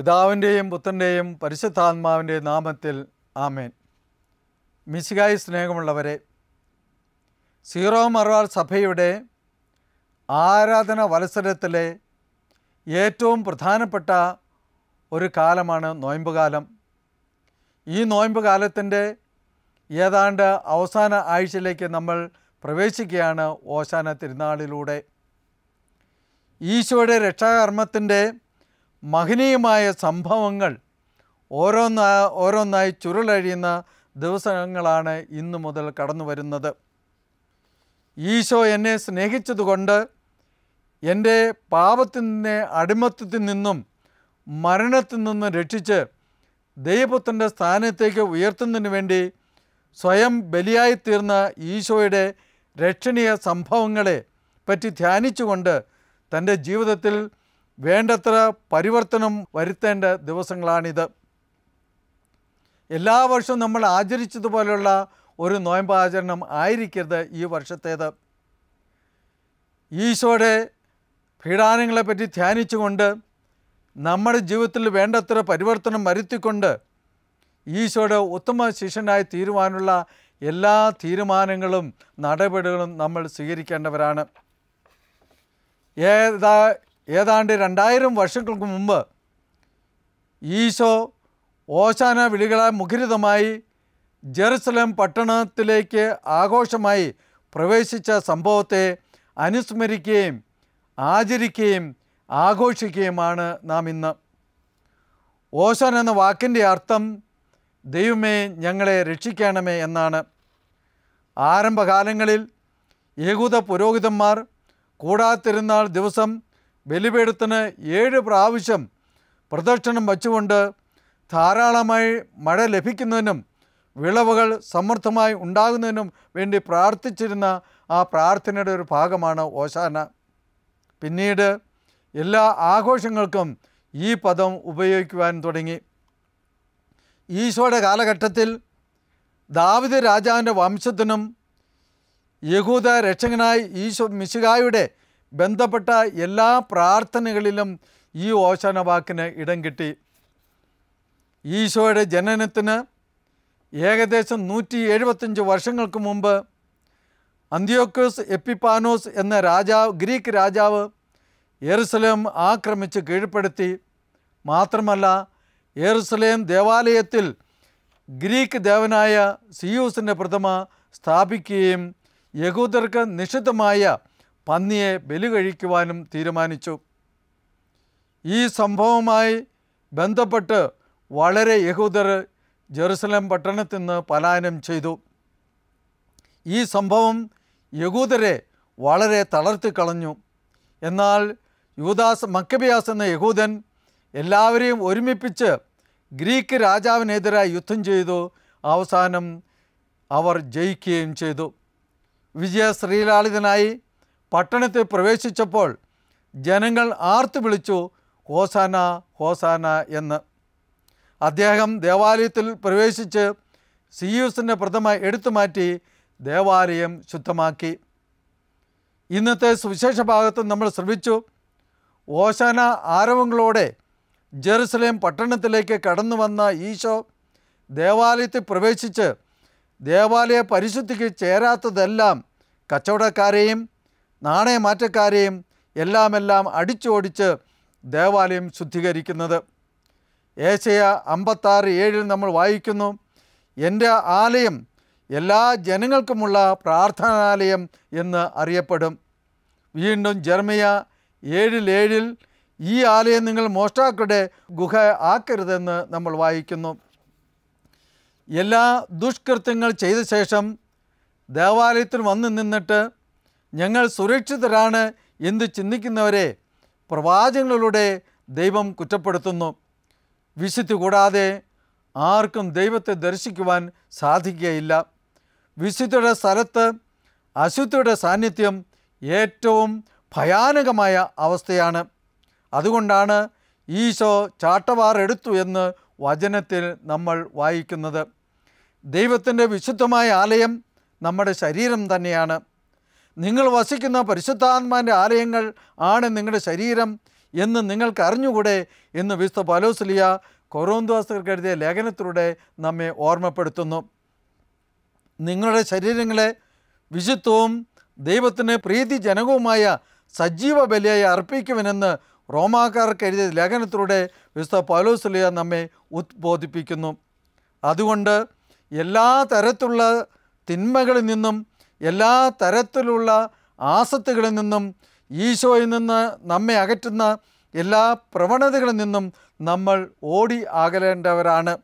പിതാവിൻ്റെയും പുത്രൻ്റെയും പരിശുദ്ധാത്മാവിൻ്റെയും നാമത്തിൽ ആമേൻ മിശികായി സ്നേഹമുള്ളവരെ സീറോ മറവാർ സഭയുടെ ആരാധന വത്സരത്തിലെ ഏറ്റവും പ്രധാനപ്പെട്ട ഒരു കാലമാണ് നോയമ്പുകാലം ഈ നോയമ്പ് കാലത്തിൻ്റെ ഏതാണ്ട് അവസാന ആഴ്ചയിലേക്ക് നമ്മൾ പ്രവേശിക്കുകയാണ് ഓശാന തിരുനാളിലൂടെ ഈശോയുടെ രക്ഷാകർമ്മത്തിൻ്റെ മഹനീയമായ സംഭവങ്ങൾ ഓരോന്നാ ഓരോന്നായി ചുരുളഴിയുന്ന ദിവസങ്ങളാണ് ഇന്നു മുതൽ കടന്നു വരുന്നത് ഈശോ എന്നെ സ്നേഹിച്ചതുകൊണ്ട് എൻ്റെ പാപത്തിൽ നിന്ന് അടിമത്തത്തിൽ നിന്നും മരണത്തിൽ നിന്നും രക്ഷിച്ച് ദൈവപുത്രൻ്റെ സ്ഥാനത്തേക്ക് ഉയർത്തുന്നതിന് വേണ്ടി സ്വയം ബലിയായി തീർന്ന ഈശോയുടെ രക്ഷണീയ സംഭവങ്ങളെ പറ്റി ധ്യാനിച്ചുകൊണ്ട് തൻ്റെ ജീവിതത്തിൽ വേണ്ടത്ര പരിവർത്തനം വരുത്തേണ്ട ദിവസങ്ങളാണിത് എല്ലാ വർഷവും നമ്മൾ ആചരിച്ചതുപോലെയുള്ള ഒരു നോയമ്പ് ആചരണം ആയിരിക്കരുത് ഈ വർഷത്തേത് ഈശോയുടെ പീഡാനങ്ങളെപ്പറ്റി ധ്യാനിച്ചുകൊണ്ട് നമ്മുടെ ജീവിതത്തിൽ വേണ്ടത്ര പരിവർത്തനം വരുത്തിക്കൊണ്ട് ഈശോയുടെ ഉത്തമ ശിഷ്യനായി തീരുവാനുള്ള എല്ലാ തീരുമാനങ്ങളും നടപടികളും നമ്മൾ സ്വീകരിക്കേണ്ടവരാണ് ഏതാ ഏതാണ്ട് രണ്ടായിരം വർഷങ്ങൾക്ക് മുമ്പ് ഈശോ ഓശാന വിളികളെ മുഖരിതമായി ജെറുസലേം പട്ടണത്തിലേക്ക് ആഘോഷമായി പ്രവേശിച്ച സംഭവത്തെ അനുസ്മരിക്കുകയും ആചരിക്കുകയും ആഘോഷിക്കുകയുമാണ് നാം ഇന്ന് ഓശാൻ എന്ന വാക്കിൻ്റെ അർത്ഥം ദൈവമേ ഞങ്ങളെ രക്ഷിക്കണമേ എന്നാണ് ആരംഭകാലങ്ങളിൽ യഹൂദ പുരോഹിതന്മാർ കൂടാതിരുന്നാൾ ദിവസം ബലിപീഠത്തിന് ഏഴ് പ്രാവശ്യം പ്രദക്ഷിണം വച്ചുകൊണ്ട് ധാരാളമായി മഴ ലഭിക്കുന്നതിനും വിളവുകൾ സമൃദ്ധമായി ഉണ്ടാകുന്നതിനും വേണ്ടി പ്രാർത്ഥിച്ചിരുന്ന ആ പ്രാർത്ഥനയുടെ ഒരു ഭാഗമാണ് ഓശാന പിന്നീട് എല്ലാ ആഘോഷങ്ങൾക്കും ഈ പദം ഉപയോഗിക്കുവാൻ തുടങ്ങി ഈശോയുടെ കാലഘട്ടത്തിൽ ദാവിദ് രാജാവിൻ്റെ വംശത്തിനും യഹൂദ രക്ഷകനായി ഈശോ മിശുകായുടെ ബന്ധപ്പെട്ട എല്ലാ പ്രാർത്ഥനകളിലും ഈ ഓശാന വാക്കിന് ഇടം കിട്ടി ഈശോയുടെ ജനനത്തിന് ഏകദേശം നൂറ്റി എഴുപത്തഞ്ച് വർഷങ്ങൾക്ക് മുമ്പ് അന്ത്യോക്കോസ് എപ്പിപ്പാനോസ് എന്ന രാജാവ് ഗ്രീക്ക് രാജാവ് എറുസലേം ആക്രമിച്ച് കീഴ്പ്പെടുത്തി മാത്രമല്ല എറുസലേം ദേവാലയത്തിൽ ഗ്രീക്ക് ദേവനായ സിയൂസിൻ്റെ പ്രതിമ സ്ഥാപിക്കുകയും യഹൂദർക്ക് നിഷിദ്ധമായ പന്നിയെ ബലി കഴിക്കുവാനും തീരുമാനിച്ചു ഈ സംഭവവുമായി ബന്ധപ്പെട്ട് വളരെ യഹൂദർ ജെറുസലം പട്ടണത്തിൽ നിന്ന് പലായനം ചെയ്തു ഈ സംഭവം യഹൂദരെ വളരെ തളർത്തിക്കളഞ്ഞു എന്നാൽ യൂദാസ് മക്കബിയാസ് എന്ന യഹൂദൻ എല്ലാവരെയും ഒരുമിപ്പിച്ച് ഗ്രീക്ക് രാജാവിനെതിരായി യുദ്ധം ചെയ്തു അവസാനം അവർ ജയിക്കുകയും ചെയ്തു വിജയ ശ്രീലാളിതനായി പട്ടണത്തിൽ പ്രവേശിച്ചപ്പോൾ ജനങ്ങൾ ആർത്തു വിളിച്ചു ഹോസാന ഹോസാന എന്ന് അദ്ദേഹം ദേവാലയത്തിൽ പ്രവേശിച്ച് സിയൂസിൻ്റെ പ്രഥമ എടുത്തു മാറ്റി ദേവാലയം ശുദ്ധമാക്കി ഇന്നത്തെ സുവിശേഷ ഭാഗത്ത് നമ്മൾ ശ്രമിച്ചു ഓശാന ആരവങ്ങളോടെ ജെറുസലേം പട്ടണത്തിലേക്ക് കടന്നു വന്ന ഈശോ ദേവാലയത്തിൽ പ്രവേശിച്ച് ദേവാലയ പരിശുദ്ധിക്ക് ചേരാത്തതെല്ലാം കച്ചവടക്കാരെയും നാണയമാറ്റക്കാരെയും എല്ലാമെല്ലാം അടിച്ചോടിച്ച് ദേവാലയം ശുദ്ധീകരിക്കുന്നത് ഏശയ അമ്പത്താറ് ഏഴിൽ നമ്മൾ വായിക്കുന്നു എൻ്റെ ആലയം എല്ലാ ജനങ്ങൾക്കുമുള്ള പ്രാർത്ഥനാലയം എന്ന് അറിയപ്പെടും വീണ്ടും ജർമിയ ഏഴിൽ ഏഴിൽ ഈ ആലയം നിങ്ങൾ മോഷ്ടാക്കളുടെ ഗുഹ ആക്കരുതെന്ന് നമ്മൾ വായിക്കുന്നു എല്ലാ ദുഷ്കൃത്യങ്ങൾ ചെയ്ത ശേഷം ദേവാലയത്തിൽ വന്ന് നിന്നിട്ട് ഞങ്ങൾ സുരക്ഷിതരാണ് എന്ന് ചിന്തിക്കുന്നവരെ പ്രവാചകങ്ങളിലൂടെ ദൈവം കുറ്റപ്പെടുത്തുന്നു വിശുദ്ധി കൂടാതെ ആർക്കും ദൈവത്തെ ദർശിക്കുവാൻ സാധിക്കുകയില്ല വിശുദ്ധിയുടെ സ്ഥലത്ത് അശുദ്ധിയുടെ സാന്നിധ്യം ഏറ്റവും ഭയാനകമായ അവസ്ഥയാണ് അതുകൊണ്ടാണ് ഈശോ ചാട്ടവാറെടുത്തു എന്ന് വചനത്തിൽ നമ്മൾ വായിക്കുന്നത് ദൈവത്തിൻ്റെ വിശുദ്ധമായ ആലയം നമ്മുടെ ശരീരം തന്നെയാണ് നിങ്ങൾ വസിക്കുന്ന പരിശുദ്ധാത്മാൻ്റെ ആലയങ്ങൾ ആണ് നിങ്ങളുടെ ശരീരം എന്ന് നിങ്ങൾക്ക് അറിഞ്ഞുകൂടെ എന്ന് വിശുദ്ധ പലോസ്ലിയ കൊറോന്തുവാസികൾക്ക് എഴുതിയ ലേഖനത്തിലൂടെ നമ്മെ ഓർമ്മപ്പെടുത്തുന്നു നിങ്ങളുടെ ശരീരങ്ങളെ വിശുദ്ധവും ദൈവത്തിന് പ്രീതിജനകവുമായ സജീവ ബലിയായി അർപ്പിക്കുമെന്ന് റോമാക്കാർക്ക് എഴുതിയ ലേഖനത്തിലൂടെ വിശുദ്ധ പൗലോസുലിയ നമ്മെ ഉദ്ബോധിപ്പിക്കുന്നു അതുകൊണ്ട് എല്ലാ തരത്തിലുള്ള തിന്മകളിൽ നിന്നും എല്ലാ തരത്തിലുള്ള ആസത്തുകളിൽ നിന്നും ഈശോയിൽ നിന്ന് നമ്മെ അകറ്റുന്ന എല്ലാ പ്രവണതകളിൽ നിന്നും നമ്മൾ ഓടി അകലേണ്ടവരാണ്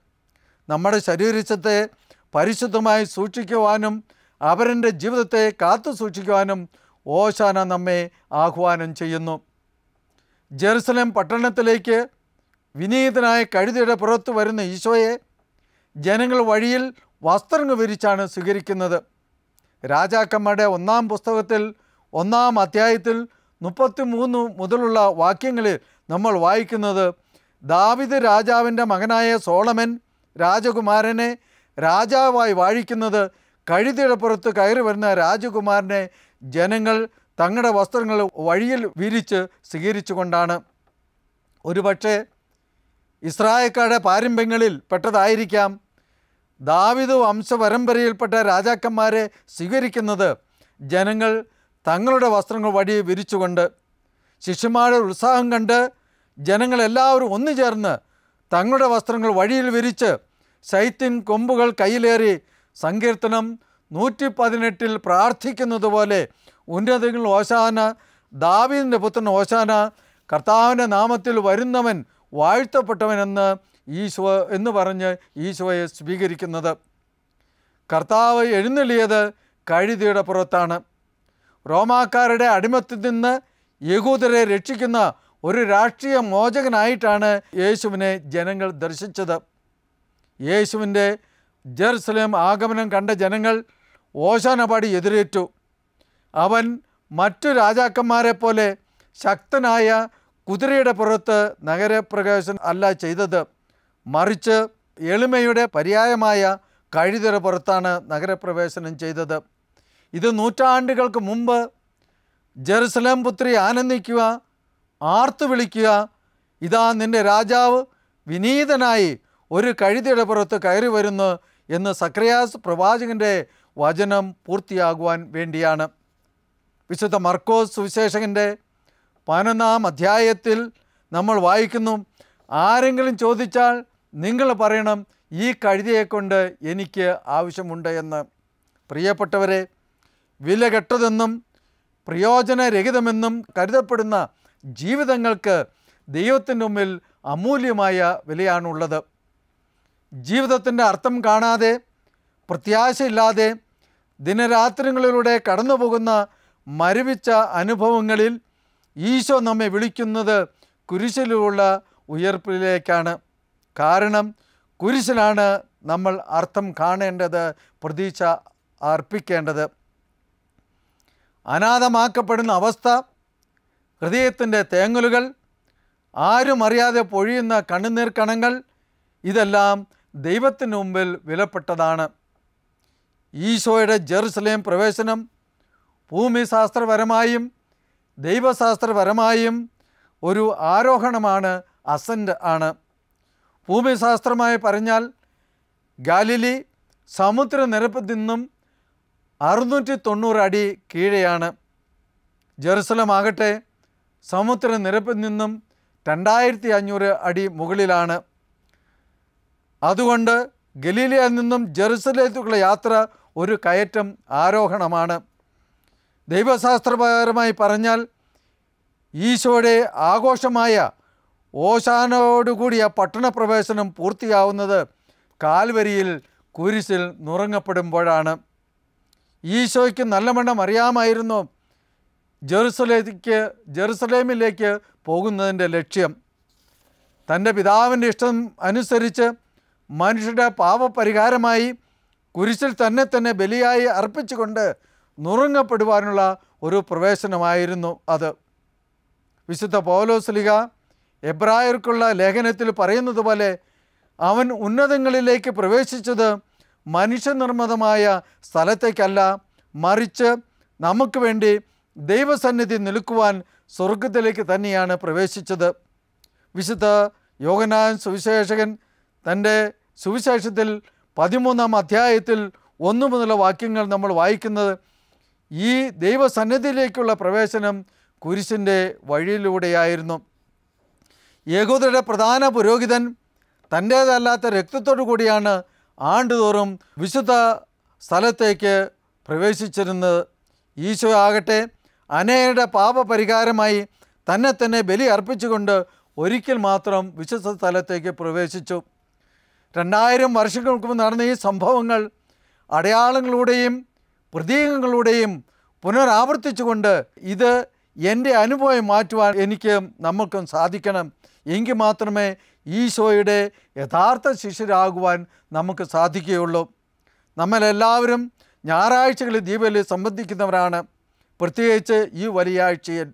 നമ്മുടെ ശരീരത്തെ പരിശുദ്ധമായി സൂക്ഷിക്കുവാനും അവരൻ്റെ ജീവിതത്തെ കാത്തു സൂക്ഷിക്കുവാനും ഓശാന നമ്മെ ആഹ്വാനം ചെയ്യുന്നു ജെറുസലേം പട്ടണത്തിലേക്ക് വിനീതനായ കഴുതിയുടെ പുറത്ത് വരുന്ന ഈശോയെ ജനങ്ങൾ വഴിയിൽ വസ്ത്രങ്ങൾ വിരിച്ചാണ് സ്വീകരിക്കുന്നത് രാജാക്കന്മാരുടെ ഒന്നാം പുസ്തകത്തിൽ ഒന്നാം അധ്യായത്തിൽ മുപ്പത്തി മൂന്ന് മുതലുള്ള വാക്യങ്ങളിൽ നമ്മൾ വായിക്കുന്നത് ദാവിദ് രാജാവിൻ്റെ മകനായ സോളമൻ രാജകുമാരനെ രാജാവായി വാഴിക്കുന്നത് കഴുതിടപ്പുറത്ത് കയറി വരുന്ന രാജകുമാരനെ ജനങ്ങൾ തങ്ങളുടെ വസ്ത്രങ്ങൾ വഴിയിൽ വിരിച്ച് കൊണ്ടാണ് ഒരുപക്ഷെ ഇസ്രായേക്കാരുടെ പാരമ്പര്യങ്ങളിൽ പെട്ടതായിരിക്കാം ദാവിദ് വംശപരമ്പരയിൽപ്പെട്ട രാജാക്കന്മാരെ സ്വീകരിക്കുന്നത് ജനങ്ങൾ തങ്ങളുടെ വസ്ത്രങ്ങൾ വടി വിരിച്ചുകൊണ്ട് ശിശുമാരുടെ ഉത്സാഹം കണ്ട് ജനങ്ങളെല്ലാവരും ഒന്നു ചേർന്ന് തങ്ങളുടെ വസ്ത്രങ്ങൾ വഴിയിൽ വിരിച്ച് ശൈത്യൻ കൊമ്പുകൾ കയ്യിലേറി സങ്കീർത്തനം നൂറ്റി പതിനെട്ടിൽ പ്രാർത്ഥിക്കുന്നത് പോലെ ഉന്നതങ്ങൾ ഓശാന ദാവീദിൻ്റെ പുത്രൻ ഓശാന കർത്താവിൻ്റെ നാമത്തിൽ വരുന്നവൻ വാഴ്ത്തപ്പെട്ടവനെന്ന് ഈശോ എന്ന് പറഞ്ഞ് ഈശോയെ സ്വീകരിക്കുന്നത് കർത്താവ് എഴുന്നള്ളിയത് കഴുതിയുടെ പുറത്താണ് റോമാക്കാരുടെ അടിമത്തിൽ നിന്ന് യകൂദരെ രക്ഷിക്കുന്ന ഒരു രാഷ്ട്രീയ മോചകനായിട്ടാണ് യേശുവിനെ ജനങ്ങൾ ദർശിച്ചത് യേശുവിൻ്റെ ജെറുസലേം ആഗമനം കണ്ട ജനങ്ങൾ ഓശാനപാടി എതിരേറ്റു അവൻ മറ്റു രാജാക്കന്മാരെ പോലെ ശക്തനായ കുതിരയുടെ പുറത്ത് നഗരപ്രകാശം അല്ല ചെയ്തത് മറിച്ച് എളിമയുടെ പര്യായമായ കഴുതിറ പുറത്താണ് നഗരപ്രവേശനം ചെയ്തത് ഇത് നൂറ്റാണ്ടുകൾക്ക് മുമ്പ് ജെറുസലേം പുത്രി ആനന്ദിക്കുക ആർത്തു വിളിക്കുക ഇതാ നിൻ്റെ രാജാവ് വിനീതനായി ഒരു കഴുതിയുടെ പുറത്ത് കയറി വരുന്നു എന്ന് സക്രിയാസ് പ്രവാചകൻ്റെ വചനം പൂർത്തിയാകുവാൻ വേണ്ടിയാണ് വിശുദ്ധ മർക്കോസ് സുവിശേഷകൻ്റെ പതിനൊന്നാം അധ്യായത്തിൽ നമ്മൾ വായിക്കുന്നു ആരെങ്കിലും ചോദിച്ചാൽ നിങ്ങൾ പറയണം ഈ കഴുതയെ കൊണ്ട് എനിക്ക് ആവശ്യമുണ്ട് എന്ന് പ്രിയപ്പെട്ടവരെ കെട്ടതെന്നും പ്രയോജനരഹിതമെന്നും കരുതപ്പെടുന്ന ജീവിതങ്ങൾക്ക് ദൈവത്തിൻ്റെ മുമ്പിൽ അമൂല്യമായ വിലയാണുള്ളത് ജീവിതത്തിൻ്റെ അർത്ഥം കാണാതെ പ്രത്യാശയില്ലാതെ ദിനരാത്രങ്ങളിലൂടെ കടന്നു പോകുന്ന മരവിച്ച അനുഭവങ്ങളിൽ ഈശോ നമ്മെ വിളിക്കുന്നത് കുരിശിലുള്ള ഉയർപ്പിലേക്കാണ് കാരണം കുരിശിലാണ് നമ്മൾ അർത്ഥം കാണേണ്ടത് പ്രതീക്ഷ അർപ്പിക്കേണ്ടത് അനാഥമാക്കപ്പെടുന്ന അവസ്ഥ ഹൃദയത്തിൻ്റെ തേങ്ങലുകൾ ആരും അറിയാതെ പൊഴിയുന്ന കണ്ണുനീർക്കണങ്ങൾ കണങ്ങൾ ഇതെല്ലാം ദൈവത്തിന് മുമ്പിൽ വിലപ്പെട്ടതാണ് ഈശോയുടെ ജെറുസലേം പ്രവേശനം ഭൂമിശാസ്ത്രപരമായും ദൈവശാസ്ത്രപരമായും ഒരു ആരോഹണമാണ് അസൻ്റ് ആണ് ഭൂമിശാസ്ത്രമായി പറഞ്ഞാൽ ഗാലിലി സമുദ്രനിരപ്പിൽ നിന്നും അറുന്നൂറ്റി തൊണ്ണൂറ് അടി കീഴെയാണ് ജെറുസലമാകട്ടെ സമുദ്രനിരപ്പിൽ നിന്നും രണ്ടായിരത്തി അഞ്ഞൂറ് അടി മുകളിലാണ് അതുകൊണ്ട് ഗലീലിയിൽ നിന്നും ജെറുസലേക്കുള്ള യാത്ര ഒരു കയറ്റം ആരോഹണമാണ് ദൈവശാസ്ത്രപരമായി പറഞ്ഞാൽ ഈശോയുടെ ആഘോഷമായ പട്ടണ പട്ടണപ്രവേശനം പൂർത്തിയാവുന്നത് കാൽവരിയിൽ കുരിശിൽ നുറങ്ങപ്പെടുമ്പോഴാണ് ഈശോയ്ക്ക് നല്ലവണ്ണം അറിയാമായിരുന്നു ജെറുസലേക്ക് ജെറുസലേമിലേക്ക് പോകുന്നതിൻ്റെ ലക്ഷ്യം തൻ്റെ പിതാവിൻ്റെ ഇഷ്ടം അനുസരിച്ച് മനുഷ്യരുടെ പാപപരിഹാരമായി കുരിശിൽ തന്നെ തന്നെ ബലിയായി അർപ്പിച്ചുകൊണ്ട് നുറുങ്ങപ്പെടുവാനുള്ള ഒരു പ്രവേശനമായിരുന്നു അത് വിശുദ്ധ പോലോസ്ലിക എബ്രായർക്കുള്ള ലേഖനത്തിൽ പറയുന്നത് പോലെ അവൻ ഉന്നതങ്ങളിലേക്ക് പ്രവേശിച്ചത് മനുഷ്യനിർമ്മിതമായ സ്ഥലത്തേക്കല്ല മറിച്ച് നമുക്ക് വേണ്ടി ദൈവസന്നിധി നിൽക്കുവാൻ സ്വർഗത്തിലേക്ക് തന്നെയാണ് പ്രവേശിച്ചത് വിശുദ്ധ യോഗനാൻ സുവിശേഷകൻ തൻ്റെ സുവിശേഷത്തിൽ പതിമൂന്നാം അധ്യായത്തിൽ ഒന്നു മുതലുള്ള വാക്യങ്ങൾ നമ്മൾ വായിക്കുന്നത് ഈ ദൈവസന്നിധിയിലേക്കുള്ള പ്രവേശനം കുരിശിൻ്റെ വഴിയിലൂടെയായിരുന്നു യഹൂദരുടെ പ്രധാന പുരോഹിതൻ തൻ്റേതല്ലാത്ത രക്തത്തോടു കൂടിയാണ് ആണ്ടുതോറും വിശുദ്ധ സ്ഥലത്തേക്ക് പ്രവേശിച്ചിരുന്നത് ഈശോ ആകട്ടെ അനേകരുടെ പാപപരിഹാരമായി തന്നെ തന്നെ ബലി അർപ്പിച്ചുകൊണ്ട് ഒരിക്കൽ മാത്രം വിശുദ്ധ സ്ഥലത്തേക്ക് പ്രവേശിച്ചു രണ്ടായിരം വർഷങ്ങൾക്ക് മുമ്പ് നടന്ന ഈ സംഭവങ്ങൾ അടയാളങ്ങളുടെയും പ്രതീകങ്ങളുടെയും പുനരാവർത്തിച്ചുകൊണ്ട് ഇത് എൻ്റെ അനുഭവം മാറ്റുവാൻ എനിക്ക് നമ്മൾക്കും സാധിക്കണം എങ്കിൽ മാത്രമേ ഈശോയുടെ യഥാർത്ഥ ശിഷ്യരാകുവാൻ നമുക്ക് സാധിക്കുകയുള്ളൂ നമ്മളെല്ലാവരും ഞായറാഴ്ചകളിൽ ദീപലിൽ സംബന്ധിക്കുന്നവരാണ് പ്രത്യേകിച്ച് ഈ വലിയ ആഴ്ചയിൽ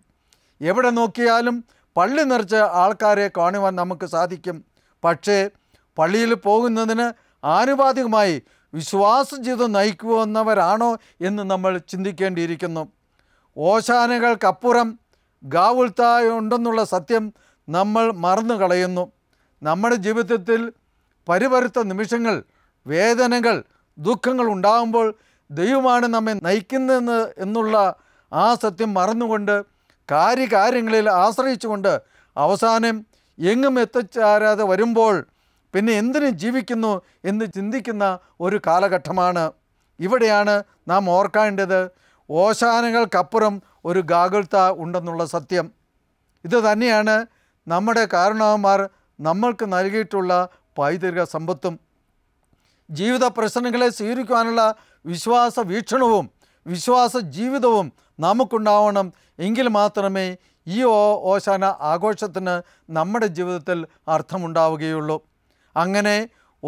എവിടെ നോക്കിയാലും പള്ളി നിറച്ച് ആൾക്കാരെ കാണുവാൻ നമുക്ക് സാധിക്കും പക്ഷേ പള്ളിയിൽ പോകുന്നതിന് ആനുപാതികമായി വിശ്വാസ ജീവിതം നയിക്കുവന്നവരാണോ എന്ന് നമ്മൾ ചിന്തിക്കേണ്ടിയിരിക്കുന്നു ഓശാനകൾക്കപ്പുറം ഗാവുൾത്തായ ഉണ്ടെന്നുള്ള സത്യം നമ്മൾ മറന്നു കളയുന്നു നമ്മുടെ ജീവിതത്തിൽ പരിവരുത്ത നിമിഷങ്ങൾ വേദനകൾ ദുഃഖങ്ങൾ ഉണ്ടാകുമ്പോൾ ദൈവമാണ് നമ്മെ നയിക്കുന്നതെന്ന് എന്നുള്ള ആ സത്യം മറന്നുകൊണ്ട് കാര്യകാര്യങ്ങളിൽ ആശ്രയിച്ചുകൊണ്ട് അവസാനം എങ്ങും എത്തിച്ചേരാതെ വരുമ്പോൾ പിന്നെ എന്തിനു ജീവിക്കുന്നു എന്ന് ചിന്തിക്കുന്ന ഒരു കാലഘട്ടമാണ് ഇവിടെയാണ് നാം ഓർക്കേണ്ടത് ഓശാനകൾക്കപ്പുറം ഒരു ഗാഗുൽത ഉണ്ടെന്നുള്ള സത്യം ഇത് തന്നെയാണ് നമ്മുടെ കാരണവന്മാർ നമ്മൾക്ക് നൽകിയിട്ടുള്ള പൈതൃക സമ്പത്തും ജീവിത പ്രശ്നങ്ങളെ സ്വീകരിക്കുവാനുള്ള വിശ്വാസ വീക്ഷണവും വിശ്വാസ ജീവിതവും നമുക്കുണ്ടാവണം എങ്കിൽ മാത്രമേ ഈ ഓ ഓശാന ആഘോഷത്തിന് നമ്മുടെ ജീവിതത്തിൽ അർത്ഥമുണ്ടാവുകയുള്ളൂ അങ്ങനെ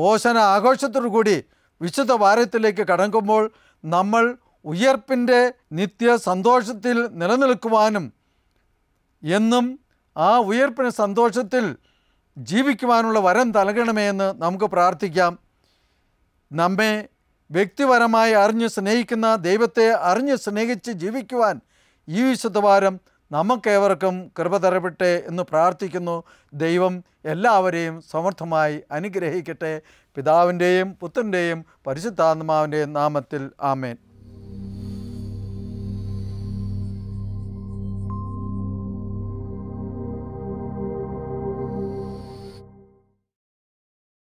ഓശാന ആഘോഷത്തോടു കൂടി വിശുദ്ധ വാരത്തിലേക്ക് കടക്കുമ്പോൾ നമ്മൾ ഉയർപ്പിൻ്റെ നിത്യ സന്തോഷത്തിൽ നിലനിൽക്കുവാനും എന്നും ആ ഉയർപ്പിന് സന്തോഷത്തിൽ ജീവിക്കുവാനുള്ള വരം നൽകണമേ എന്ന് നമുക്ക് പ്രാർത്ഥിക്കാം നമ്മെ വ്യക്തിപരമായി അറിഞ്ഞ് സ്നേഹിക്കുന്ന ദൈവത്തെ അറിഞ്ഞ് സ്നേഹിച്ച് ജീവിക്കുവാൻ ഈ വിശുദ്ധവാരം നമുക്കേവർക്കും കൃപ തരപ്പെട്ടെ എന്ന് പ്രാർത്ഥിക്കുന്നു ദൈവം എല്ലാവരെയും സമർത്ഥമായി അനുഗ്രഹിക്കട്ടെ പിതാവിൻ്റെയും പുത്രൻ്റെയും പരിശുദ്ധാത്മാവിൻ്റെയും നാമത്തിൽ ആമേൻ